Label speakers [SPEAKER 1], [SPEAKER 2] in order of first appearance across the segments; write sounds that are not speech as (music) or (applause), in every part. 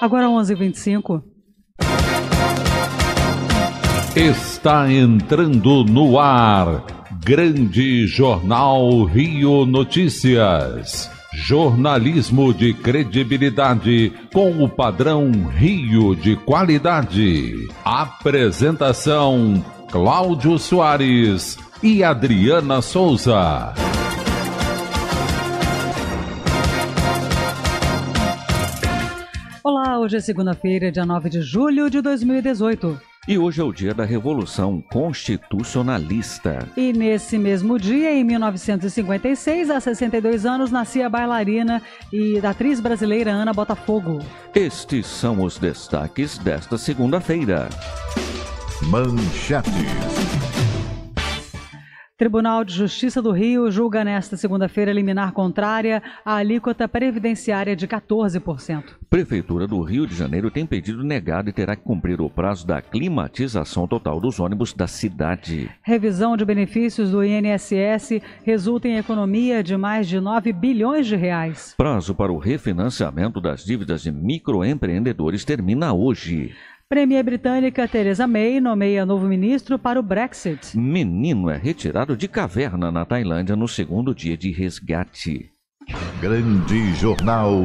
[SPEAKER 1] Agora 11h25.
[SPEAKER 2] Está entrando no ar. Grande Jornal Rio Notícias. Jornalismo de credibilidade com o padrão Rio de qualidade. Apresentação: Cláudio Soares e Adriana Souza.
[SPEAKER 1] Hoje é segunda-feira, dia 9 de julho de 2018.
[SPEAKER 3] E hoje é o dia da Revolução Constitucionalista.
[SPEAKER 1] E nesse mesmo dia, em 1956, há 62 anos, nascia a bailarina e atriz brasileira Ana Botafogo.
[SPEAKER 3] Estes são os destaques desta segunda-feira. Manchetes.
[SPEAKER 1] Tribunal de Justiça do Rio julga nesta segunda-feira liminar contrária à alíquota previdenciária de 14%.
[SPEAKER 3] Prefeitura do Rio de Janeiro tem pedido negado e terá que cumprir o prazo da climatização total dos ônibus da cidade.
[SPEAKER 1] Revisão de benefícios do INSS resulta em economia de mais de 9 bilhões de reais.
[SPEAKER 3] Prazo para o refinanciamento das dívidas de microempreendedores termina hoje.
[SPEAKER 1] Premier britânica Theresa May nomeia novo ministro para o Brexit.
[SPEAKER 3] Menino é retirado de caverna na Tailândia no segundo dia de resgate. Grande Jornal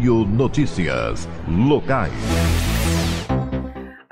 [SPEAKER 3] Rio Notícias. Locais.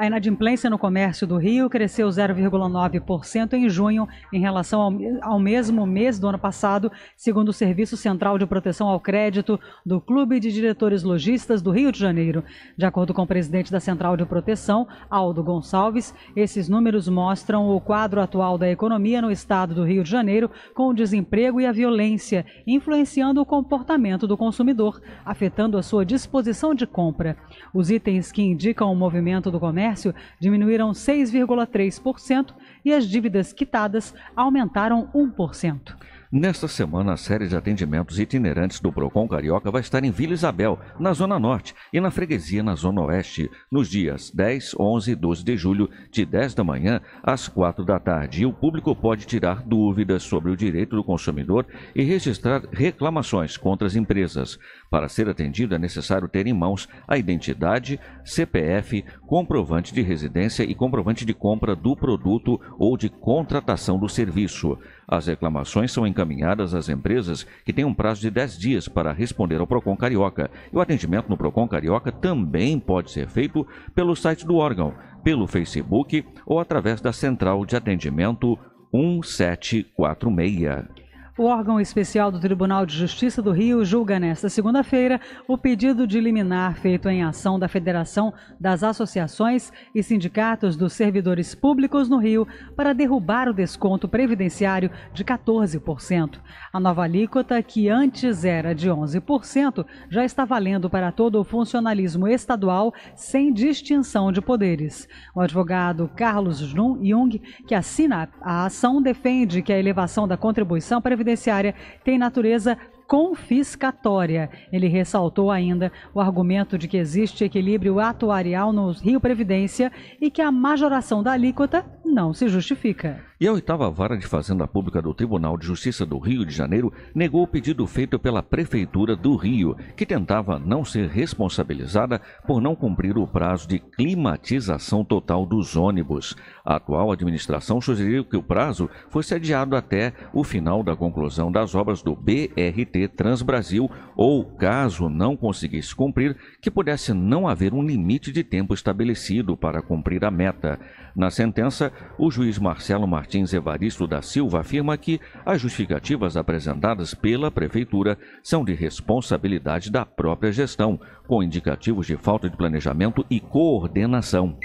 [SPEAKER 1] A inadimplência no comércio do Rio cresceu 0,9% em junho em relação ao, ao mesmo mês do ano passado, segundo o Serviço Central de Proteção ao Crédito do Clube de Diretores Logistas do Rio de Janeiro. De acordo com o presidente da Central de Proteção, Aldo Gonçalves, esses números mostram o quadro atual da economia no estado do Rio de Janeiro, com o desemprego e a violência, influenciando o comportamento do consumidor, afetando a sua disposição de compra. Os itens que indicam o movimento do comércio comércio diminuíram 6,3% e as dívidas quitadas aumentaram 1%.
[SPEAKER 3] Nesta semana, a série de atendimentos itinerantes do Procon Carioca vai estar em Vila Isabel, na Zona Norte, e na Freguesia, na Zona Oeste, nos dias 10, 11 e 12 de julho, de 10 da manhã às 4 da tarde. E o público pode tirar dúvidas sobre o direito do consumidor e registrar reclamações contra as empresas. Para ser atendido, é necessário ter em mãos a identidade, CPF, comprovante de residência e comprovante de compra do produto ou de contratação do serviço. As reclamações são encaminhadas às empresas que têm um prazo de 10 dias para responder ao Procon Carioca. E o atendimento no Procon Carioca também pode ser feito pelo site do órgão, pelo Facebook ou através da central de atendimento 1746.
[SPEAKER 1] O órgão especial do Tribunal de Justiça do Rio julga nesta segunda-feira o pedido de liminar feito em ação da Federação das Associações e Sindicatos dos Servidores Públicos no Rio para derrubar o desconto previdenciário de 14%. A nova alíquota, que antes era de 11%, já está valendo para todo o funcionalismo estadual sem distinção de poderes. O advogado Carlos Jung, que assina a ação, defende que a elevação da contribuição previdenciária previdenciária tem natureza confiscatória. Ele ressaltou ainda o argumento de que existe equilíbrio atuarial no Rio Previdência e que a majoração da alíquota não se justifica.
[SPEAKER 3] E a oitava vara de Fazenda Pública do Tribunal de Justiça do Rio de Janeiro negou o pedido feito pela Prefeitura do Rio, que tentava não ser responsabilizada por não cumprir o prazo de climatização total dos ônibus. A atual administração sugeriu que o prazo fosse adiado até o final da conclusão das obras do BRT Transbrasil, ou, caso não conseguisse cumprir, que pudesse não haver um limite de tempo estabelecido para cumprir a meta. Na sentença, o juiz Marcelo Martins Evaristo da Silva afirma que as justificativas apresentadas pela Prefeitura são de responsabilidade da própria gestão, com indicativos de falta de planejamento e coordenação.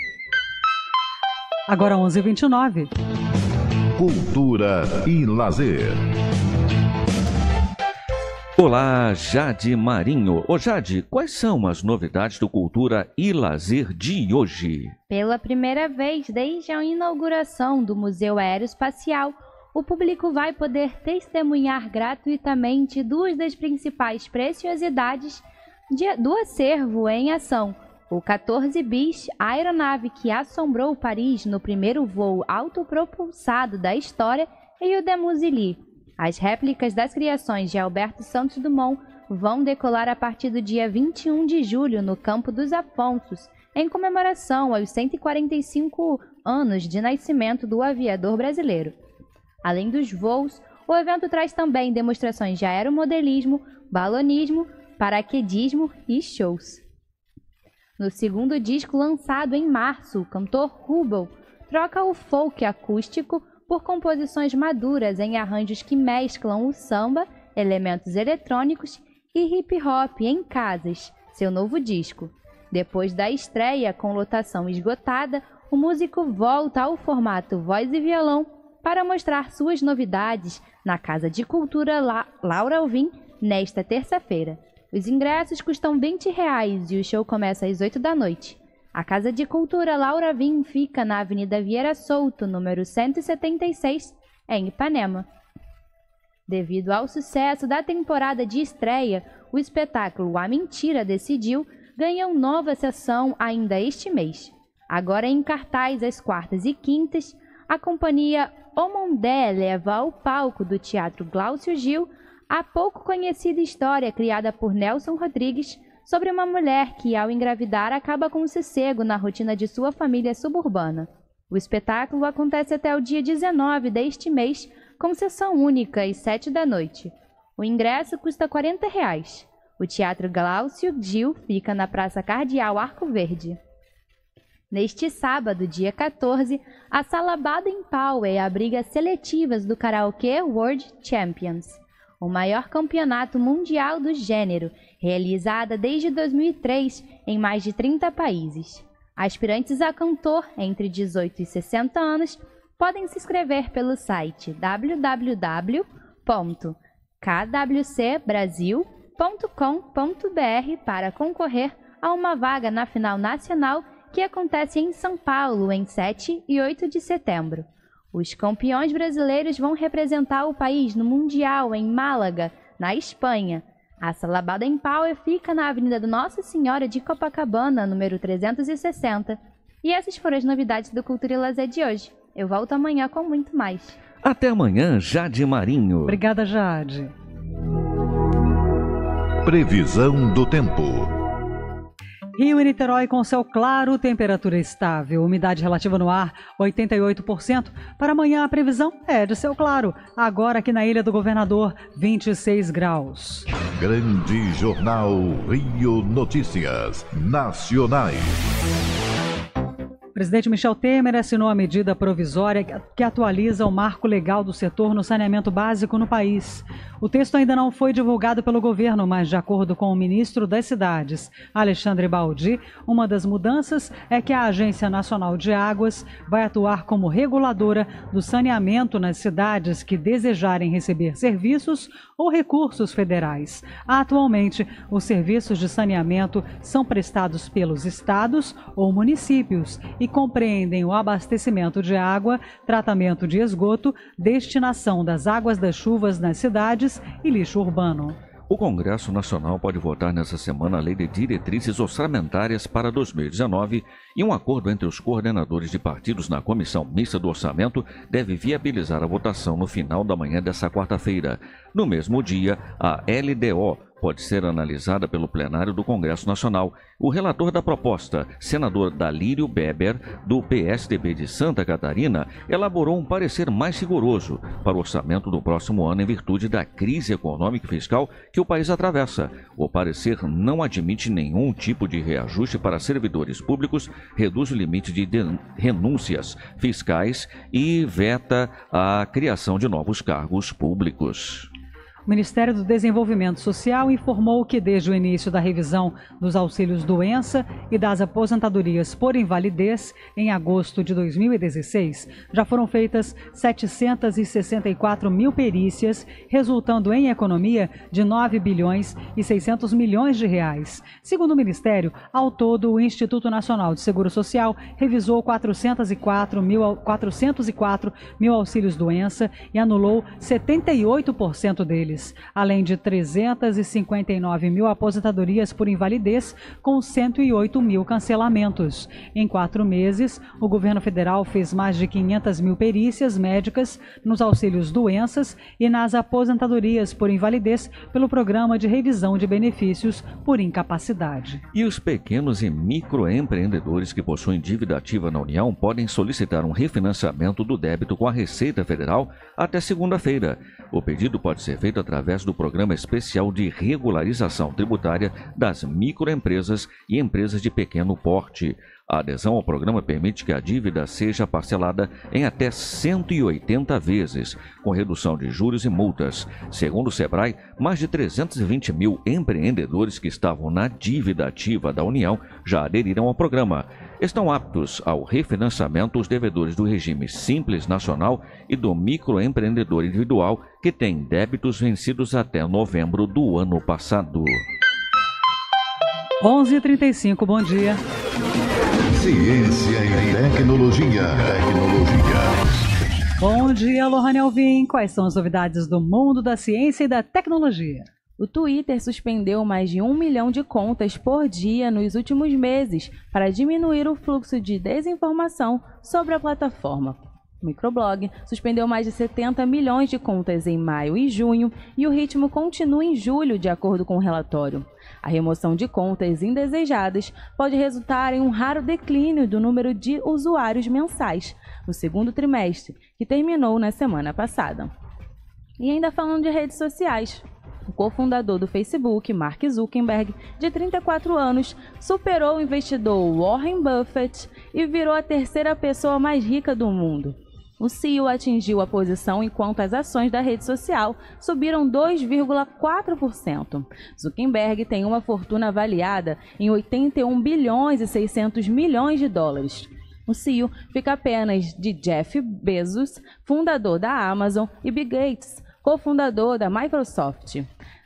[SPEAKER 1] Agora 11:29.
[SPEAKER 3] Cultura e lazer. Olá, Jade Marinho. Ô Jade, quais são as novidades do Cultura e Lazer de hoje?
[SPEAKER 4] Pela primeira vez desde a inauguração do Museu Aeroespacial, o público vai poder testemunhar gratuitamente duas das principais preciosidades de, do acervo em ação. O 14 Bis, a aeronave que assombrou Paris no primeiro voo autopropulsado da história, e o Demusili, as réplicas das criações de Alberto Santos Dumont vão decolar a partir do dia 21 de julho no Campo dos Afonsos, em comemoração aos 145 anos de nascimento do aviador brasileiro. Além dos voos, o evento traz também demonstrações de aeromodelismo, balonismo, paraquedismo e shows. No segundo disco lançado em março, o cantor Rubel troca o folk acústico por composições maduras em arranjos que mesclam o samba, elementos eletrônicos e hip hop em casas, seu novo disco. Depois da estreia com lotação esgotada, o músico volta ao formato voz e violão para mostrar suas novidades na Casa de Cultura La Laura Alvim nesta terça-feira. Os ingressos custam R$ 20 reais e o show começa às 8 da noite. A Casa de Cultura Laura Vim fica na Avenida Vieira Souto, número 176, em Ipanema. Devido ao sucesso da temporada de estreia, o espetáculo A Mentira Decidiu ganhou nova sessão ainda este mês. Agora em cartaz às quartas e quintas, a companhia Omondé leva ao palco do Teatro Glaucio Gil a pouco conhecida história criada por Nelson Rodrigues, sobre uma mulher que, ao engravidar, acaba com o um sossego na rotina de sua família suburbana. O espetáculo acontece até o dia 19 deste mês, com sessão única e 7 da noite. O ingresso custa R$ 40. Reais. O Teatro Glaucio Gil fica na Praça Cardeal Arco Verde. Neste sábado, dia 14, a Sala Baden Powell abriga seletivas do Karaokê World Champions, o maior campeonato mundial do gênero, realizada desde 2003 em mais de 30 países. Aspirantes a cantor entre 18 e 60 anos podem se inscrever pelo site www.kwcbrasil.com.br para concorrer a uma vaga na final nacional que acontece em São Paulo em 7 e 8 de setembro. Os campeões brasileiros vão representar o país no Mundial em Málaga, na Espanha, a salabada em Power fica na Avenida do Nossa Senhora de Copacabana, número 360. E essas foram as novidades do Cultura e Lazer de hoje. Eu volto amanhã com muito mais.
[SPEAKER 3] Até amanhã, Jade Marinho.
[SPEAKER 1] Obrigada, Jade.
[SPEAKER 2] Previsão do tempo.
[SPEAKER 1] Rio e Niterói com céu claro, temperatura estável, umidade relativa no ar 88%. Para amanhã a previsão é de céu claro, agora aqui na Ilha do Governador, 26 graus.
[SPEAKER 3] Grande Jornal Rio Notícias
[SPEAKER 2] Nacionais.
[SPEAKER 1] O presidente Michel Temer assinou a medida provisória que atualiza o marco legal do setor no saneamento básico no país. O texto ainda não foi divulgado pelo governo, mas, de acordo com o ministro das Cidades, Alexandre Baldi, uma das mudanças é que a Agência Nacional de Águas vai atuar como reguladora do saneamento nas cidades que desejarem receber serviços ou recursos federais. Atualmente, os serviços de saneamento são prestados pelos estados ou municípios e compreendem o abastecimento de água, tratamento de esgoto, destinação das águas das chuvas nas cidades e lixo urbano.
[SPEAKER 3] O Congresso Nacional pode votar nessa semana a Lei de Diretrizes Orçamentárias para 2019 e um acordo entre os coordenadores de partidos na Comissão Mista do Orçamento deve viabilizar a votação no final da manhã dessa quarta-feira. No mesmo dia, a LDO, pode ser analisada pelo plenário do Congresso Nacional. O relator da proposta, senador Dalírio Beber, do PSDB de Santa Catarina, elaborou um parecer mais rigoroso para o orçamento do próximo ano em virtude da crise econômica e fiscal que o país atravessa. O parecer não admite nenhum tipo de reajuste para servidores públicos, reduz o limite de renúncias fiscais e veta a criação de novos cargos públicos.
[SPEAKER 1] O Ministério do Desenvolvimento Social informou que, desde o início da revisão dos auxílios doença e das aposentadorias por invalidez, em agosto de 2016, já foram feitas 764 mil perícias, resultando em economia de 9 bilhões e 600 milhões de reais. Segundo o Ministério, ao todo, o Instituto Nacional de Seguro Social revisou 404 mil, 404 mil auxílios doença e anulou 78% deles além de 359 mil aposentadorias por invalidez, com 108 mil cancelamentos. Em quatro meses, o governo federal fez mais de 500 mil perícias médicas nos auxílios doenças e nas aposentadorias por invalidez pelo programa de revisão de benefícios por incapacidade.
[SPEAKER 3] E os pequenos e microempreendedores que possuem dívida ativa na União podem solicitar um refinanciamento do débito com a Receita Federal até segunda-feira. O pedido pode ser feito através do Programa Especial de Regularização Tributária das Microempresas e Empresas de Pequeno Porte. A adesão ao programa permite que a dívida seja parcelada em até 180 vezes, com redução de juros e multas. Segundo o Sebrae, mais de 320 mil empreendedores que estavam na dívida ativa da União já aderiram ao programa estão aptos ao refinanciamento os devedores do regime simples nacional e do microempreendedor individual que têm débitos vencidos até novembro do ano passado.
[SPEAKER 1] 11:35. Bom dia.
[SPEAKER 3] Ciência e tecnologia. Tecnologia.
[SPEAKER 1] Bom dia, Lohane Alvim. Quais são as novidades do mundo da ciência e da tecnologia? O Twitter suspendeu mais de um milhão de contas por dia
[SPEAKER 5] nos últimos meses para diminuir o fluxo de desinformação sobre a plataforma. O microblog suspendeu mais de 70 milhões de contas em maio e junho e o ritmo continua em julho, de acordo com o relatório. A remoção de contas indesejadas pode resultar em um raro declínio do número de usuários mensais no segundo trimestre, que terminou na semana passada. E ainda falando de redes sociais, o cofundador do Facebook, Mark Zuckerberg, de 34 anos, superou o investidor Warren Buffett e virou a terceira pessoa mais rica do mundo. O CEO atingiu a posição enquanto as ações da rede social subiram 2,4%. Zuckerberg tem uma fortuna avaliada em 81 bilhões e 600 milhões de dólares. O CEO fica apenas de Jeff Bezos, fundador da Amazon, e Bill Gates, cofundador da Microsoft.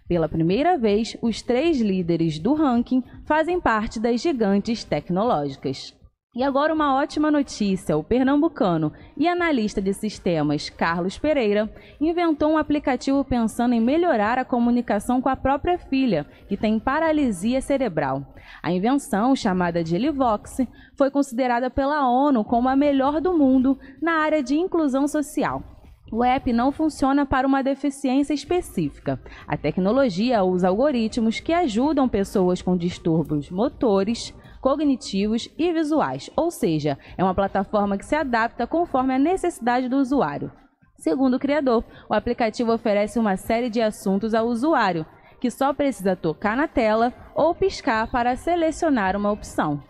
[SPEAKER 5] Pela primeira vez, os três líderes do ranking fazem parte das gigantes tecnológicas. E agora uma ótima notícia: o pernambucano e analista de sistemas Carlos Pereira inventou um aplicativo pensando em melhorar a comunicação com a própria filha, que tem paralisia cerebral. A invenção, chamada de Livox, foi considerada pela ONU como a melhor do mundo na área de inclusão social. O app não funciona para uma deficiência específica. A tecnologia usa algoritmos que ajudam pessoas com distúrbios motores, cognitivos e visuais, ou seja, é uma plataforma que se adapta conforme a necessidade do usuário. Segundo o criador, o aplicativo oferece uma série de assuntos ao usuário, que só precisa tocar na tela ou piscar para selecionar uma opção.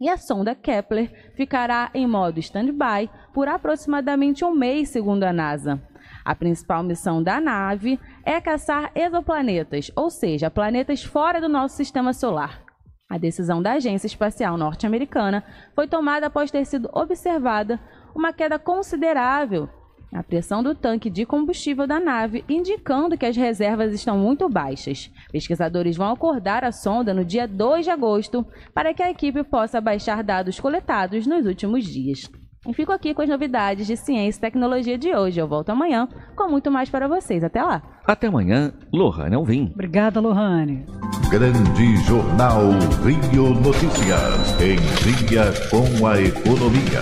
[SPEAKER 5] E a sonda Kepler ficará em modo stand-by por aproximadamente um mês, segundo a NASA. A principal missão da nave é caçar exoplanetas, ou seja, planetas fora do nosso sistema solar. A decisão da Agência Espacial Norte-Americana foi tomada após ter sido observada uma queda considerável a pressão do tanque de combustível da nave, indicando que as reservas estão muito baixas. Pesquisadores vão acordar a sonda no dia 2 de agosto para que a equipe possa baixar dados coletados nos últimos dias. E fico aqui com as novidades de ciência e tecnologia de hoje. Eu volto amanhã com muito mais para vocês. Até lá.
[SPEAKER 3] Até amanhã, Lohane Alvim.
[SPEAKER 1] Obrigada, Lohane.
[SPEAKER 3] Grande Jornal Rio Notícias. Em dia com a economia.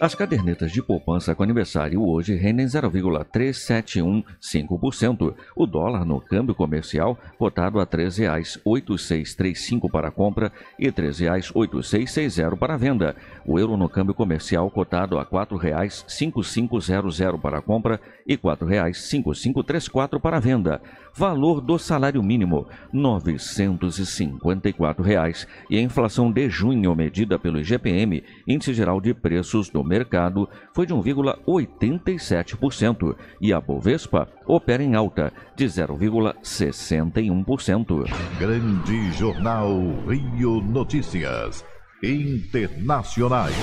[SPEAKER 3] As cadernetas de poupança com aniversário hoje rendem 0,3715%. O dólar no câmbio comercial cotado a R$ 13,8635 para compra e R$ 13,8660 para venda. O euro no câmbio comercial cotado a R$ 4,5500 para compra e R$ 4,5534 para venda. Valor do salário mínimo R$ 954 reais. e a inflação de junho medida pelo IGPM, Índice Geral de Preços do mercado foi de 1,87% e a Bovespa opera em alta de 0,61%. Grande Jornal Rio Notícias Internacionais.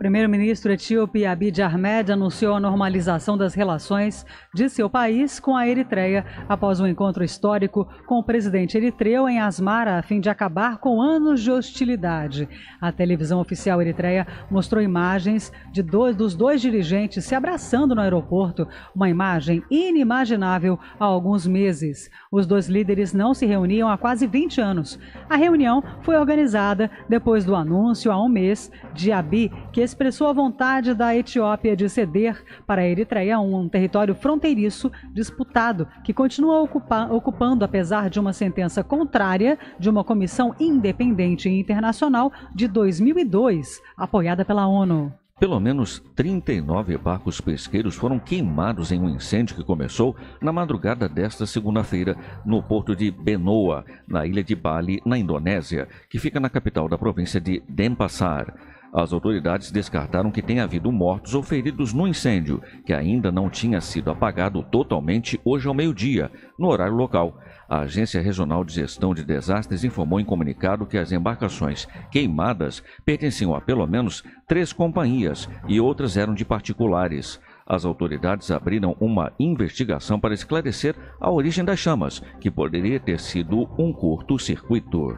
[SPEAKER 1] Primeiro-ministro etíope Abiy Ahmed anunciou a normalização das relações de seu país com a Eritreia após um encontro histórico com o presidente eritreu em Asmara a fim de acabar com anos de hostilidade. A televisão oficial eritreia mostrou imagens de dois dos dois dirigentes se abraçando no aeroporto, uma imagem inimaginável há alguns meses. Os dois líderes não se reuniam há quase 20 anos. A reunião foi organizada depois do anúncio há um mês de Abiy que expressou a vontade da Etiópia de ceder para a Eritreia um território fronteiriço disputado, que continua ocupando, apesar de uma sentença contrária de uma comissão independente internacional de 2002, apoiada pela ONU.
[SPEAKER 3] Pelo menos 39 barcos pesqueiros foram queimados em um incêndio que começou na madrugada desta segunda-feira no porto de Benoa, na ilha de Bali, na Indonésia, que fica na capital da província de Denpasar. As autoridades descartaram que tenha havido mortos ou feridos no incêndio, que ainda não tinha sido apagado totalmente hoje ao meio-dia, no horário local. A Agência Regional de Gestão de Desastres informou em comunicado que as embarcações queimadas pertenciam a pelo menos três companhias e outras eram de particulares. As autoridades abriram uma investigação para esclarecer a origem das chamas, que poderia ter sido um curto-circuito.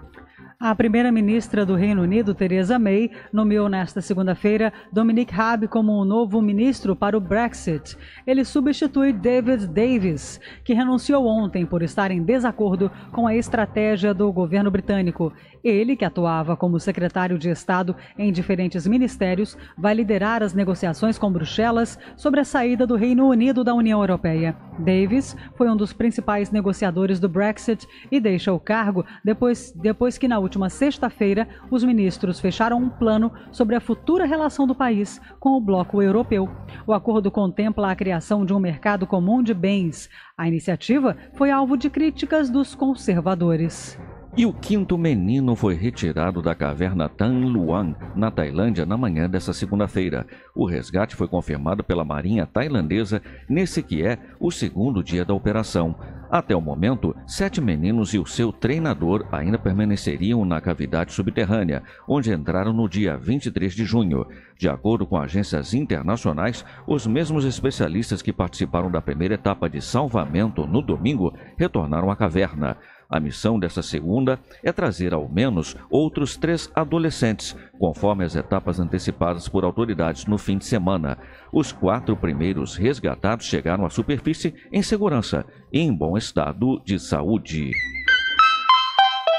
[SPEAKER 1] A primeira-ministra do Reino Unido, Theresa May, nomeou nesta segunda-feira Dominic Raab como o um novo ministro para o Brexit. Ele substitui David Davis, que renunciou ontem por estar em desacordo com a estratégia do governo britânico ele, que atuava como secretário de Estado em diferentes ministérios, vai liderar as negociações com Bruxelas sobre a saída do Reino Unido da União Europeia. Davis foi um dos principais negociadores do Brexit e deixa o cargo depois, depois que, na última sexta-feira, os ministros fecharam um plano sobre a futura relação do país com o bloco europeu. O acordo contempla a criação de um mercado comum de bens. A iniciativa foi alvo de críticas dos conservadores.
[SPEAKER 3] E o quinto menino foi retirado da caverna Tan Luang, na Tailândia, na manhã desta segunda-feira. O resgate foi confirmado pela Marinha Tailandesa nesse que é o segundo dia da operação. Até o momento, sete meninos e o seu treinador ainda permaneceriam na cavidade subterrânea, onde entraram no dia 23 de junho. De acordo com agências internacionais, os mesmos especialistas que participaram da primeira etapa de salvamento no domingo retornaram à caverna. A missão dessa segunda é trazer ao menos outros três adolescentes, conforme as etapas antecipadas por autoridades no fim de semana. Os quatro primeiros resgatados chegaram à superfície em segurança e em bom estado de saúde.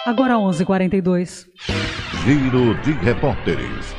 [SPEAKER 1] Agora 11:42.
[SPEAKER 3] Giro de repórteres.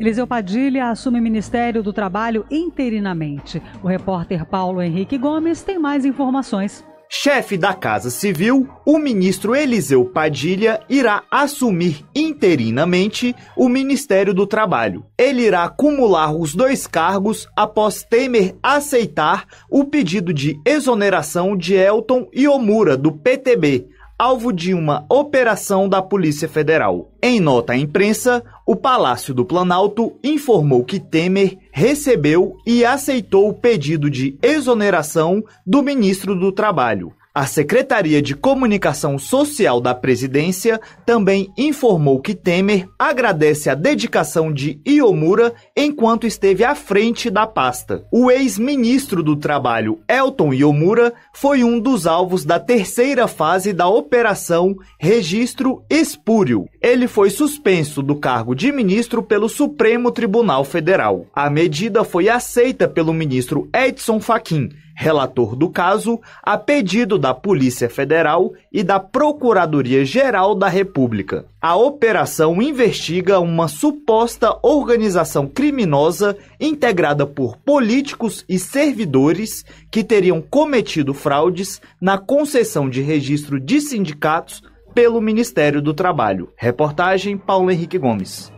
[SPEAKER 1] Eliseu Padilha assume o Ministério do Trabalho interinamente. O repórter Paulo Henrique Gomes tem mais informações
[SPEAKER 6] chefe da Casa Civil, o ministro Eliseu Padilha irá assumir interinamente o Ministério do Trabalho. Ele irá acumular os dois cargos após Temer aceitar o pedido de exoneração de Elton Omura do PTB alvo de uma operação da Polícia Federal. Em nota à imprensa, o Palácio do Planalto informou que Temer recebeu e aceitou o pedido de exoneração do ministro do Trabalho. A Secretaria de Comunicação Social da Presidência também informou que Temer agradece a dedicação de Iomura enquanto esteve à frente da pasta. O ex-ministro do Trabalho, Elton Iomura, foi um dos alvos da terceira fase da operação Registro Espúrio. Ele foi suspenso do cargo de ministro pelo Supremo Tribunal Federal. A medida foi aceita pelo ministro Edson Fachin, relator do caso, a pedido da Polícia Federal e da Procuradoria-Geral da República. A operação investiga uma suposta organização criminosa integrada por políticos e servidores que teriam cometido fraudes na concessão de registro de
[SPEAKER 3] sindicatos pelo Ministério do Trabalho. Reportagem Paulo Henrique Gomes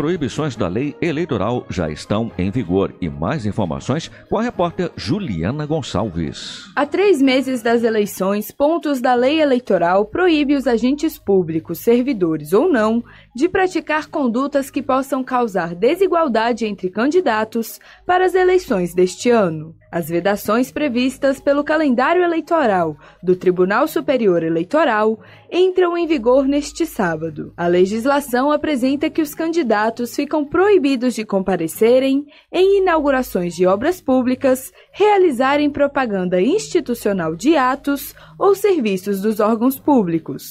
[SPEAKER 3] proibições da lei eleitoral já estão em vigor. E mais informações com a repórter Juliana Gonçalves.
[SPEAKER 7] Há três meses das eleições, pontos da lei eleitoral proíbe os agentes públicos, servidores ou não, de praticar condutas que possam causar desigualdade entre candidatos para as eleições deste ano. As vedações previstas pelo calendário eleitoral do Tribunal Superior Eleitoral entram em vigor neste sábado. A legislação apresenta que os candidatos ficam proibidos de comparecerem em inaugurações de obras públicas, realizarem propaganda institucional de atos ou serviços dos órgãos públicos.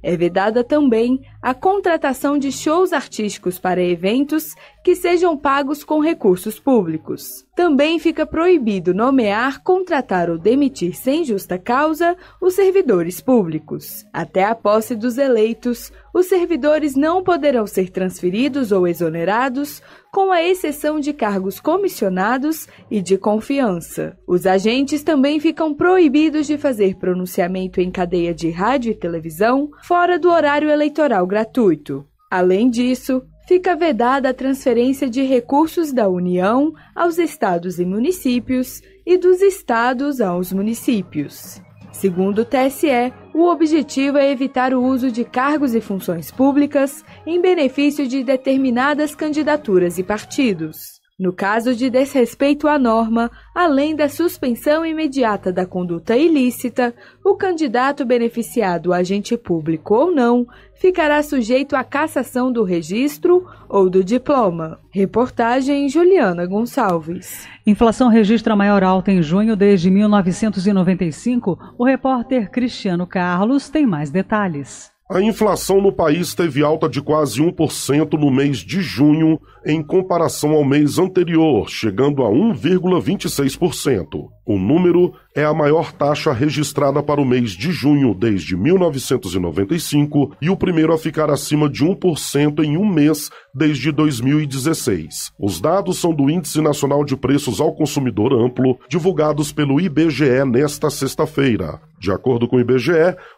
[SPEAKER 7] É vedada também a contratação de shows artísticos para eventos que sejam pagos com recursos públicos. Também fica proibido nomear, contratar ou demitir sem justa causa os servidores públicos. Até a posse dos eleitos, os servidores não poderão ser transferidos ou exonerados, com a exceção de cargos comissionados e de confiança. Os agentes também ficam proibidos de fazer pronunciamento em cadeia de rádio e televisão fora do horário eleitoral gratuito. Além disso, fica vedada a transferência de recursos da União aos estados e municípios e dos estados aos municípios. Segundo o TSE, o objetivo é evitar o uso de cargos e funções públicas em benefício de determinadas candidaturas e partidos. No caso de desrespeito à norma, além da suspensão imediata da conduta ilícita, o candidato beneficiado, agente público ou não, ficará sujeito à cassação do registro ou do diploma. Reportagem Juliana Gonçalves.
[SPEAKER 1] Inflação registra maior alta em junho desde 1995. O repórter Cristiano Carlos tem mais detalhes.
[SPEAKER 2] A inflação no país teve alta de quase 1% no mês de junho em comparação ao mês anterior, chegando a 1,26%. O número é a maior taxa registrada para o mês de junho desde 1995 e o primeiro a ficar acima de 1% em um mês desde 2016. Os dados são do Índice Nacional de Preços ao Consumidor Amplo, divulgados pelo IBGE nesta sexta-feira. De acordo com o IBGE,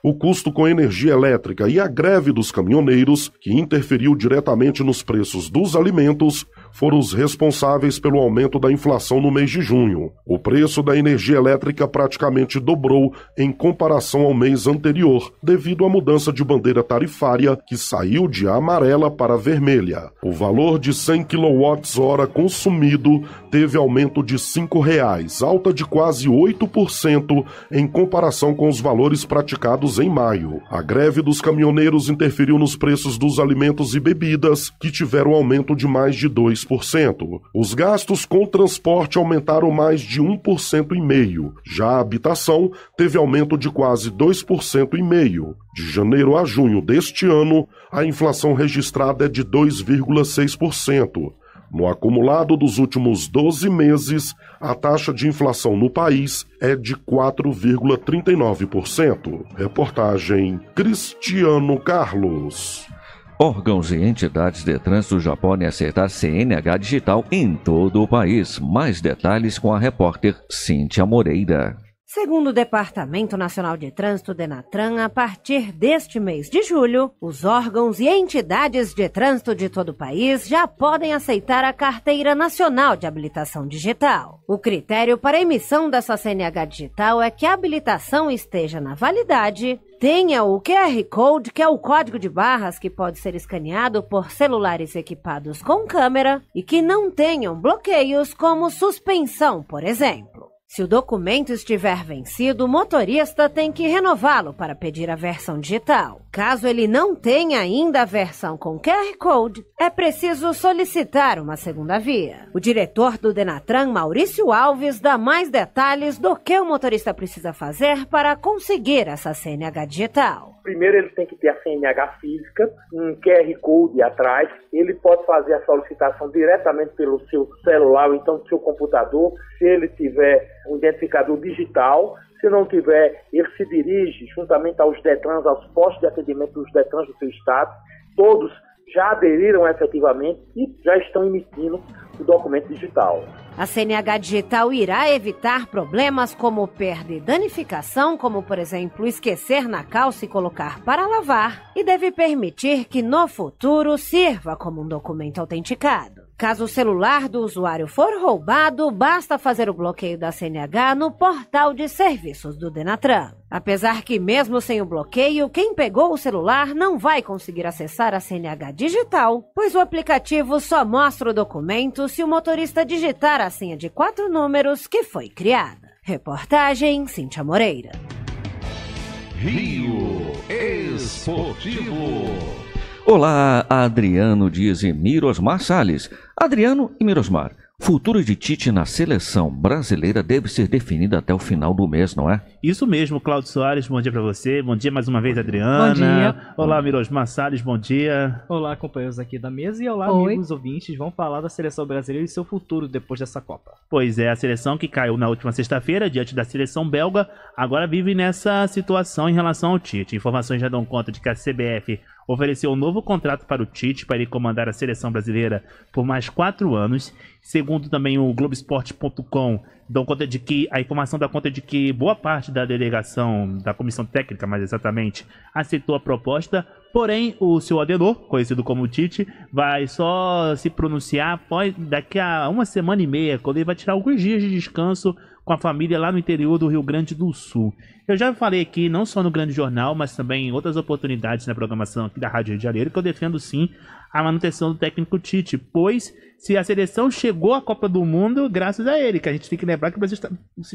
[SPEAKER 2] o custo com energia elétrica e a greve dos caminhoneiros, que interferiu diretamente nos preços dos alimentos, foram os responsáveis pelo aumento da inflação no mês de junho. O preço da energia elétrica praticamente dobrou em comparação ao mês anterior, devido à mudança de bandeira tarifária que saiu de amarela para vermelha. O valor de 100 kWh consumido teve aumento de R$ 5,00, alta de quase 8% em comparação com os valores praticados em maio. A greve dos caminhoneiros interferiu nos preços dos alimentos e bebidas, que tiveram aumento de mais de 2 2%. Os gastos com transporte aumentaram mais de 1% e meio. Já a habitação teve aumento de quase 2% e meio. De janeiro a junho deste ano, a inflação registrada é de 2,6%. No acumulado dos últimos 12 meses, a taxa de inflação no país é de 4,39%. Reportagem Cristiano Carlos.
[SPEAKER 3] Órgãos e entidades de trânsito já podem aceitar CNH digital em todo o país. Mais detalhes com a repórter Cíntia Moreira.
[SPEAKER 8] Segundo o Departamento Nacional de Trânsito Denatran, a partir deste mês de julho, os órgãos e entidades de trânsito de todo o país já podem aceitar a Carteira Nacional de Habilitação Digital. O critério para a emissão dessa CNH digital é que a habilitação esteja na validade, tenha o QR Code, que é o código de barras que pode ser escaneado por celulares equipados com câmera, e que não tenham bloqueios como suspensão, por exemplo. Se o documento estiver vencido, o motorista tem que renová-lo para pedir a versão digital. Caso ele não tenha ainda a versão com QR Code, é preciso solicitar uma segunda via. O diretor do Denatran, Maurício Alves, dá mais detalhes do que o motorista precisa fazer para conseguir essa CNH digital.
[SPEAKER 6] Primeiro, ele tem que ter a CNH física, um QR Code atrás. Ele pode fazer a solicitação diretamente pelo seu celular ou então do seu computador, se ele tiver um identificador digital se não tiver, ele se dirige juntamente aos DETRANs, aos postos de atendimento dos DETRANs do seu estado. Todos já aderiram efetivamente e já estão emitindo o documento digital.
[SPEAKER 8] A CNH digital irá evitar problemas como perda e danificação, como por exemplo esquecer na calça e colocar para lavar, e deve permitir que no futuro sirva como um documento autenticado. Caso o celular do usuário for roubado, basta fazer o bloqueio da CNH no portal de serviços do Denatran. Apesar que, mesmo sem o bloqueio, quem pegou o celular não vai conseguir acessar a CNH digital, pois o aplicativo só mostra o documento se o motorista digitar a senha de quatro números que foi criada. Reportagem Cíntia Moreira.
[SPEAKER 2] Rio Esportivo.
[SPEAKER 3] Olá, Adriano diz e Mirosmar Salles. Adriano e Mirosmar, futuro de Tite na seleção brasileira deve ser definido até o final do mês, não é?
[SPEAKER 9] Isso mesmo, Cláudio Soares, bom dia para você. Bom dia mais uma vez, Adriana. Bom dia. Olá, Mirosmar Salles, bom dia.
[SPEAKER 10] Olá, companheiros aqui da mesa e olá, Oi. amigos ouvintes. Vamos falar da seleção brasileira e seu futuro depois dessa Copa.
[SPEAKER 9] Pois é, a seleção que caiu na última sexta-feira diante da seleção belga, agora vive nessa situação em relação ao Tite. Informações já dão conta de que a CBF ofereceu um novo contrato para o Tite para ele comandar a seleção brasileira por mais quatro anos. Segundo também o Globoesporte.com, dão conta de que a informação dá conta de que boa parte da delegação da comissão técnica, mais exatamente, aceitou a proposta. Porém, o seu Adenor, conhecido como Tite, vai só se pronunciar após daqui a uma semana e meia, quando ele vai tirar alguns dias de descanso com a família lá no interior do Rio Grande do Sul. Eu já falei aqui, não só no Grande Jornal, mas também em outras oportunidades na programação aqui da Rádio Rio de Janeiro, que eu defendo sim a manutenção do técnico Tite, pois se a seleção chegou à Copa do Mundo graças a ele, que a gente tem que lembrar que o Brasil está,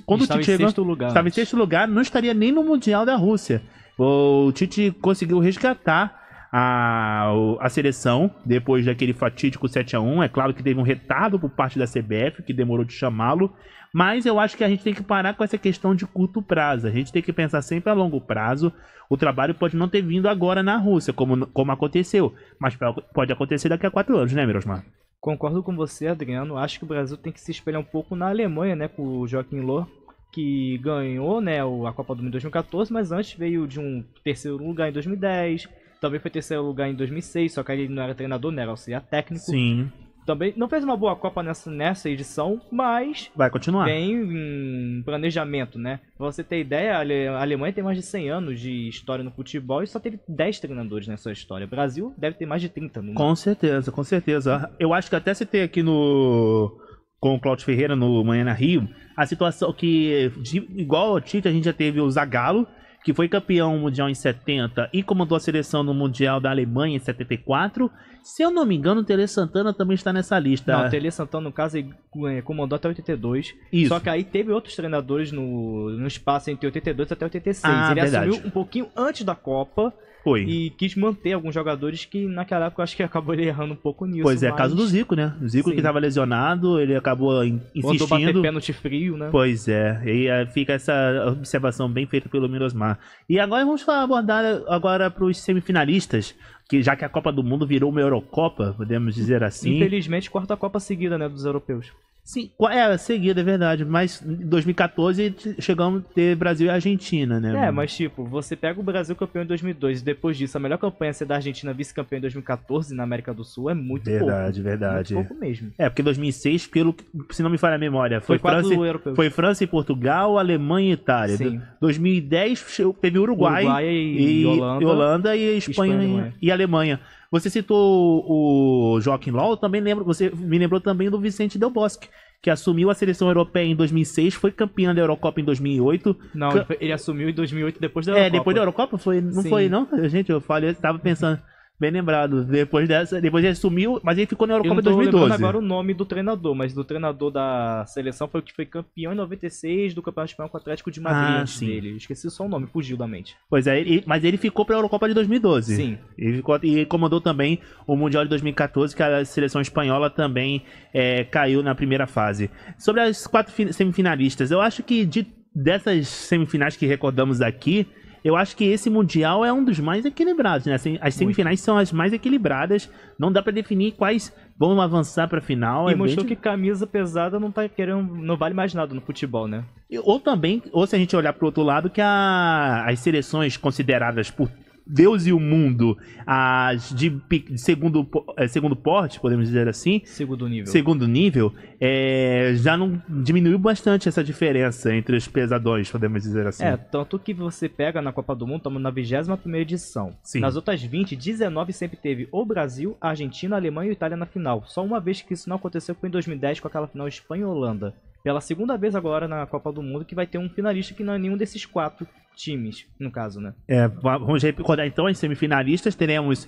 [SPEAKER 9] quando estava o Tite em chegou, sexto lugar, estava em sexto lugar, não estaria nem no Mundial da Rússia. O Tite conseguiu resgatar a, a seleção depois daquele fatídico 7 a 1 É claro que teve um retardo por parte da CBF, que demorou de chamá-lo, mas eu acho que a gente tem que parar com essa questão de curto prazo. A gente tem que pensar sempre a longo prazo. O trabalho pode não ter vindo agora na Rússia, como, como aconteceu, mas pode acontecer daqui a quatro anos, né, Mirosmar?
[SPEAKER 10] Concordo com você, Adriano. Acho que o Brasil tem que se espelhar um pouco na Alemanha, né, com o Joaquim Loh, que ganhou, né, a Copa do Mundo em 2014, mas antes veio de um terceiro lugar em 2010, também foi terceiro lugar em 2006, só que ele não era treinador, né, era auxiliar técnico. Sim também não fez uma boa Copa nessa, nessa edição, mas.
[SPEAKER 9] Vai continuar. Tem
[SPEAKER 10] um planejamento, né? Pra você ter ideia, a Alemanha tem mais de 100 anos de história no futebol e só teve 10 treinadores nessa história. O Brasil deve ter mais de 30 no Com
[SPEAKER 9] certeza, com certeza. Eu acho que até se tem aqui no. Com o Cláudio Ferreira no Manhã na Rio, a situação que. De, igual Tite, a gente já teve o Zagallo, que foi campeão mundial em 70 e comandou a seleção no Mundial da Alemanha em 74. Se eu não me engano, o Tele Santana
[SPEAKER 10] também está nessa lista. Não, o Tele Santana, no caso, eh, comandou até 82. Isso. Só que aí teve outros treinadores no, no espaço entre 82 até 86. Ah, Ele verdade. assumiu um pouquinho antes da Copa. Foi. E quis manter alguns jogadores que naquela época eu acho que (laughs) acabou errando um pouco nisso. Pois é, mas... caso do
[SPEAKER 9] Zico, né? O Zico Sim. que estava lesionado, ele acabou insistindo. Mandou bater
[SPEAKER 10] pênalti frio, né? Pois
[SPEAKER 9] é. E fica essa observação bem feita pelo Mirosmar. E agora vamos abordar agora para os semifinalistas, que já que a Copa do Mundo virou uma Eurocopa, podemos dizer
[SPEAKER 10] assim. Infelizmente, quarta Copa seguida, né, dos europeus.
[SPEAKER 9] Sim, é, seguida, é verdade. Mas em 2014 chegamos a ter Brasil e Argentina, né? É, mas
[SPEAKER 10] tipo, você pega o Brasil campeão em 2002 e depois disso a melhor campanha é ser da Argentina vice-campeã em 2014 na América do Sul é muito verdade,
[SPEAKER 9] pouco. Verdade, verdade. pouco mesmo. É, porque 2006, pelo se não me falha a memória, foi, foi França, foi França e Portugal, Alemanha e Itália. Sim. 2010 teve Uruguai, Uruguai e, e, Holanda, e, Holanda, e Espanha, Espanha e E Alemanha. Você citou o Joaquim Law, também lembro, você me lembrou também do Vicente Del Bosque, que assumiu a seleção europeia em 2006, foi campeão da Eurocopa em 2008. Não,
[SPEAKER 10] ele assumiu em 2008 depois da é, Eurocopa. É, depois da Eurocopa
[SPEAKER 9] foi, não Sim. foi não? Gente, eu falei, eu tava pensando. Bem lembrado. Depois dessa, depois ele sumiu, mas ele ficou na Eurocopa de 2012. Eu agora
[SPEAKER 10] o nome do treinador, mas do treinador da seleção foi o que foi campeão em 96 do Campeonato Espanhol com o Atlético de Madrid ah, sim. dele. Esqueci só o nome, fugiu da mente.
[SPEAKER 9] Pois é, ele, mas ele ficou para a Eurocopa de 2012. Sim. Ele ficou, e comandou também o Mundial de 2014, que a seleção espanhola também é, caiu na primeira fase. Sobre as quatro semifinalistas, eu acho que de, dessas semifinais que recordamos aqui, eu acho que esse Mundial é um dos mais equilibrados, né? Assim, as semifinais Muito. são as mais equilibradas. Não dá para definir quais vão avançar pra final. E é mostrou bem...
[SPEAKER 10] que camisa pesada não tá querendo. não vale mais nada no futebol, né?
[SPEAKER 9] Ou também, ou se a gente olhar pro outro lado, que a, as seleções consideradas por Deus e o Mundo, as de, segundo, é, segundo porte, podemos dizer assim. Segundo nível. Segundo nível, é, já não diminuiu bastante essa diferença entre os pesadões, podemos dizer assim. É,
[SPEAKER 10] tanto que você pega na Copa do Mundo, estamos na 21 edição. Sim. Nas outras 20, 19 sempre teve o Brasil, a Argentina, a Alemanha e a Itália na final. Só uma vez que isso não aconteceu foi em 2010 com aquela final Espanha-Holanda pela segunda vez agora na Copa do Mundo que vai ter um finalista que não é nenhum desses quatro times, no caso, né?
[SPEAKER 9] É, vamos recordar então as semifinalistas. Teremos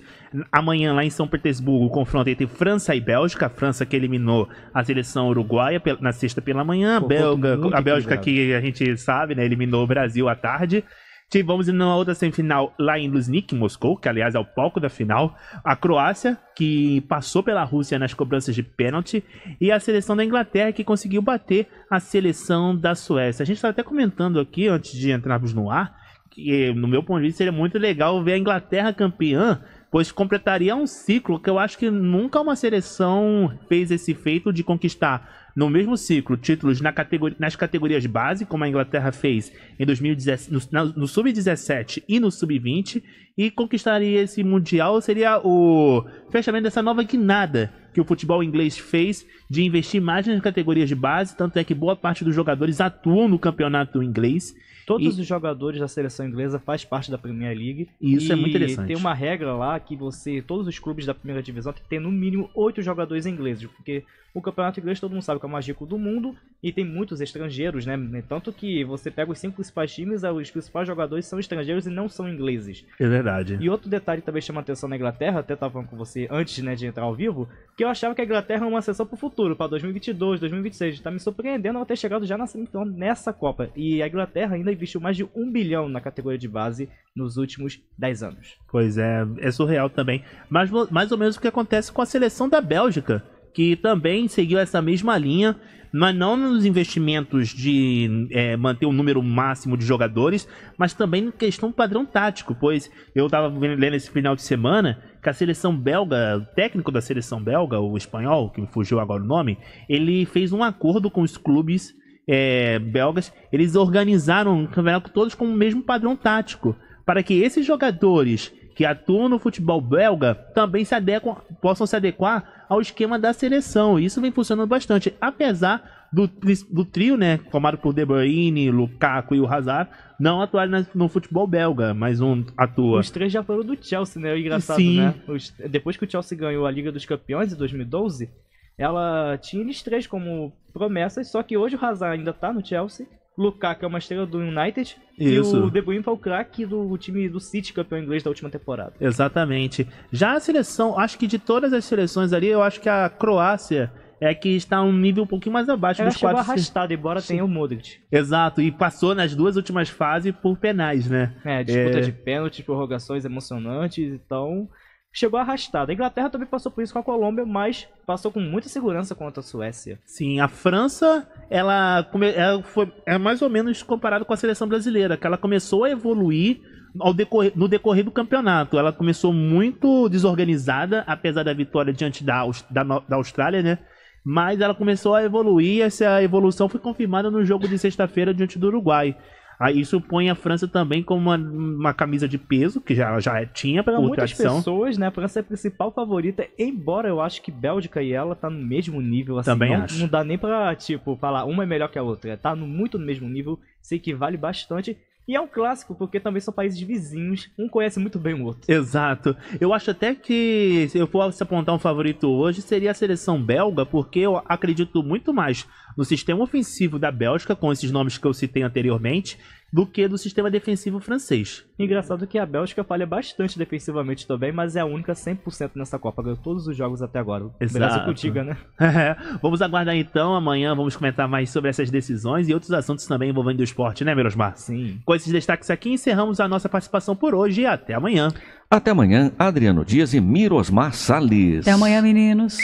[SPEAKER 9] amanhã lá em São Petersburgo o confronto entre França e Bélgica. A França que eliminou a seleção uruguaia na sexta pela manhã. Pô, Belga, a Bélgica que a gente sabe, né? Eliminou o Brasil à tarde. Tivemos na outra semifinal lá em Luznik, Moscou, que aliás é o palco da final, a Croácia, que passou pela Rússia nas cobranças de pênalti, e a seleção da Inglaterra, que conseguiu bater a seleção da Suécia. A gente estava até comentando aqui, antes de entrarmos no ar, que no meu ponto de vista seria muito legal ver a Inglaterra campeã, pois completaria um ciclo que eu acho que nunca uma seleção fez esse feito de conquistar no mesmo ciclo, títulos na categori nas categorias base, como a Inglaterra fez em 2017, no, no Sub-17 e no Sub-20, e conquistaria esse Mundial, seria o fechamento dessa nova guinada que o futebol inglês fez de investir mais nas categorias de base, tanto é que boa parte dos jogadores atuam no campeonato inglês. Todos e...
[SPEAKER 10] os jogadores da seleção inglesa faz parte da Premier League. E isso e é muito interessante. Tem uma regra lá que você, todos os clubes da primeira divisão tem que ter no mínimo oito jogadores ingleses, porque o campeonato inglês todo mundo sabe que é o mais rico do mundo e tem muitos estrangeiros, né? né tanto que você pega os cinco principais times, ah, os principais jogadores são estrangeiros e não são ingleses. É
[SPEAKER 9] verdade. E
[SPEAKER 10] outro detalhe que também chama atenção na Inglaterra, até tava falando com você antes, né, de entrar ao vivo, que é eu achava que a Inglaterra é uma para pro futuro, para 2022, 2026. Tá me surpreendendo ela ter chegado já na semifinal nessa Copa. E a Inglaterra ainda investiu mais de um bilhão na categoria de base nos últimos 10 anos.
[SPEAKER 9] Pois é, é surreal também. Mas mais ou menos o que acontece com a seleção da Bélgica, que também seguiu essa mesma linha, mas não nos investimentos de é, manter o um número máximo de jogadores, mas também na questão padrão tático, pois eu estava lendo esse final de semana que a seleção belga, o técnico da seleção belga, o espanhol, que me fugiu agora o nome, ele fez um acordo com os clubes é, belgas, eles organizaram o campeonato todos com o mesmo padrão tático, para que esses jogadores que atuam no futebol belga também se adequam, possam se adequar ao esquema da seleção. Isso vem funcionando bastante, apesar do, do trio, né, formado por De Bruyne, Lukaku e o Hazard, não atuaram no futebol belga, mas um atua. Os
[SPEAKER 10] três já foram do Chelsea, né? Engraçado, Sim. né? Os, depois que o Chelsea ganhou a Liga dos Campeões em 2012, ela tinha eles três como promessas, só que hoje o Hazard ainda tá no Chelsea, Lukaku é uma estrela do United Isso. e o De Bruyne é o craque do time do City, campeão inglês da última temporada.
[SPEAKER 9] Exatamente. Já a seleção, acho que de todas as seleções ali, eu acho que a Croácia é que está um nível um pouquinho mais abaixo Ela dos chegou quatro. arrastado, embora tenha o Modric. Exato, e passou nas duas últimas fases
[SPEAKER 10] por penais, né? É, é. disputa é... de pênaltis, prorrogações emocionantes, então chegou arrastada. A Inglaterra também passou por isso com a Colômbia, mas passou com muita segurança contra a Suécia. Sim, a França, ela, ela foi
[SPEAKER 9] é mais ou menos comparado com a seleção brasileira, que ela começou a evoluir ao decorrer, no decorrer do campeonato. Ela começou muito desorganizada, apesar da vitória diante da, da, da Austrália, né? Mas ela começou a evoluir, essa evolução foi confirmada no jogo de sexta-feira diante do Uruguai. Aí ah, isso põe a França também como uma, uma camisa de peso, que já, já tinha para muitas tradição.
[SPEAKER 10] pessoas, né? A França é a principal favorita, embora eu acho que Bélgica e ela tá no mesmo nível, assim. Também não, acho. não dá nem pra, tipo, falar uma é melhor que a outra. Tá no, muito no mesmo nível, Sei que vale bastante. E é um clássico, porque também são países vizinhos, um conhece muito bem o outro.
[SPEAKER 9] Exato. Eu acho até que se eu fosse apontar um favorito hoje, seria a seleção belga, porque eu acredito muito mais no sistema ofensivo da Bélgica, com esses nomes
[SPEAKER 10] que eu citei anteriormente, do que do sistema defensivo francês. Engraçado que a Bélgica falha bastante defensivamente também, mas é a única 100% nessa Copa. Ganhou todos os jogos até agora. Exato. Contigo, né?
[SPEAKER 9] (laughs) vamos aguardar então. Amanhã vamos comentar mais sobre essas decisões e outros assuntos também envolvendo o esporte, né, Mirosmar? Sim. Com esses destaques aqui, encerramos a nossa participação por hoje e até
[SPEAKER 3] amanhã. Até amanhã, Adriano Dias e Mirosmar Salles. Até amanhã,
[SPEAKER 1] meninos.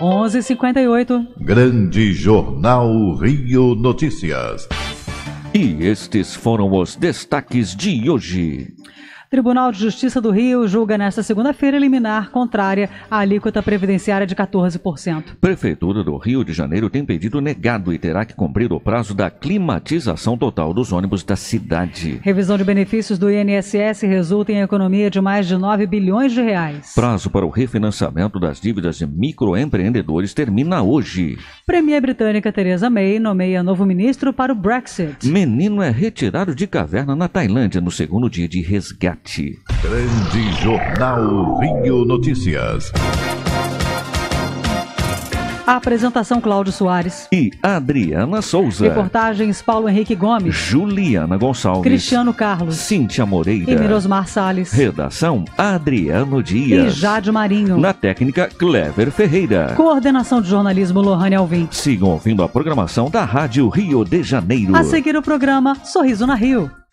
[SPEAKER 1] 11:58.
[SPEAKER 3] Grande Jornal Rio Notícias. E estes foram os destaques de hoje.
[SPEAKER 1] Tribunal de Justiça do Rio julga nesta segunda-feira liminar contrária à alíquota previdenciária de 14%.
[SPEAKER 3] Prefeitura do Rio de Janeiro tem pedido negado e terá que cumprir o prazo da climatização total dos ônibus da cidade.
[SPEAKER 1] Revisão de benefícios do INSS resulta em economia de mais de 9 bilhões de reais.
[SPEAKER 3] Prazo para o refinanciamento das dívidas de microempreendedores termina hoje.
[SPEAKER 1] Premier britânica Theresa May nomeia novo ministro para o Brexit.
[SPEAKER 3] Menino é retirado de caverna na Tailândia no segundo dia de resgate.
[SPEAKER 2] Grande Jornal Rio Notícias.
[SPEAKER 1] A apresentação Cláudio Soares
[SPEAKER 3] e Adriana Souza.
[SPEAKER 1] Reportagens Paulo Henrique Gomes,
[SPEAKER 3] Juliana Gonçalves, Cristiano Carlos, Cíntia Moreira e Mirosmar Salles. Redação Adriano Dias e Jade
[SPEAKER 1] Marinho. Na
[SPEAKER 3] técnica Clever Ferreira.
[SPEAKER 1] Coordenação de jornalismo Lohane Alvim.
[SPEAKER 3] Sigam ouvindo a programação da Rádio Rio de Janeiro. A seguir
[SPEAKER 1] o programa Sorriso na Rio.